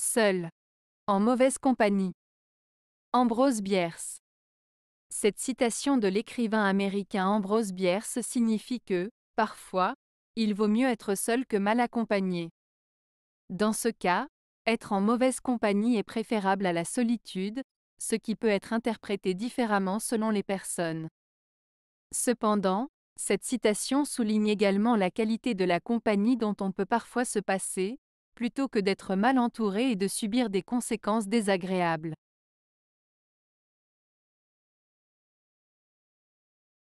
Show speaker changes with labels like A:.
A: Seul. En mauvaise compagnie. Ambrose Bierce. Cette citation de l'écrivain américain Ambrose Bierce signifie que, parfois, il vaut mieux être seul que mal accompagné. Dans ce cas, être en mauvaise compagnie est préférable à la solitude, ce qui peut être interprété différemment selon les personnes. Cependant, cette citation souligne également la qualité de la compagnie dont on peut parfois se passer, plutôt que d'être mal entouré et de subir des conséquences désagréables.